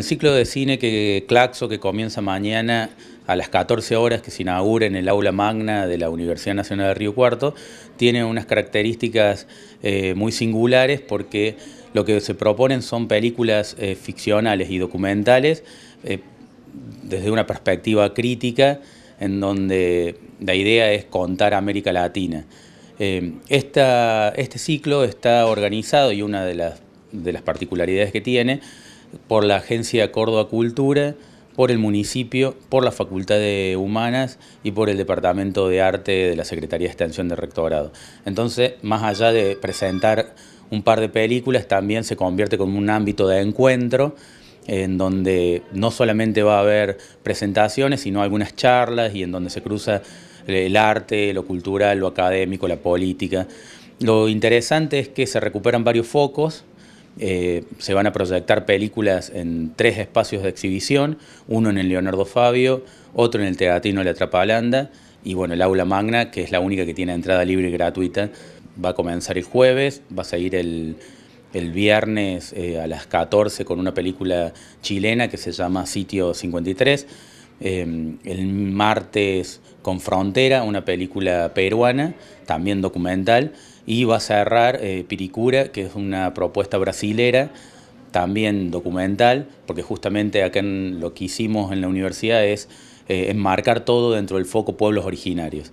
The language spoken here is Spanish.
El ciclo de cine que Claxo, que comienza mañana a las 14 horas, que se inaugura en el aula magna de la Universidad Nacional de Río Cuarto, tiene unas características eh, muy singulares porque lo que se proponen son películas eh, ficcionales y documentales eh, desde una perspectiva crítica en donde la idea es contar América Latina. este ciclo está organizado y una de las particularidades que tiene por la Agencia Córdoba Cultura, por el municipio, por la Facultad de Humanas y por el Departamento de Arte de la Secretaría de Extensión de Rectorado. Entonces, más allá de presentar un par de películas, también se convierte como un ámbito de encuentro en donde no solamente va a haber presentaciones, sino algunas charlas y en donde se cruza el arte, lo cultural, lo académico, la política. Lo interesante es que se recuperan varios focos eh, se van a proyectar películas en tres espacios de exhibición, uno en el Leonardo Fabio, otro en el Teatino La Trapalanda y bueno, el Aula Magna, que es la única que tiene entrada libre y gratuita, va a comenzar el jueves, va a seguir el, viernes eh, a las 14 con una película chilena que se llama Sitio 53 Em, el martes con Frontera, una película peruana, también documental, y va a cerrar eh, Piricura, que es una propuesta brasilera, también documental, porque justamente acá lo que hicimos en la universidad es eh, enmarcar todo dentro del foco pueblos originarios.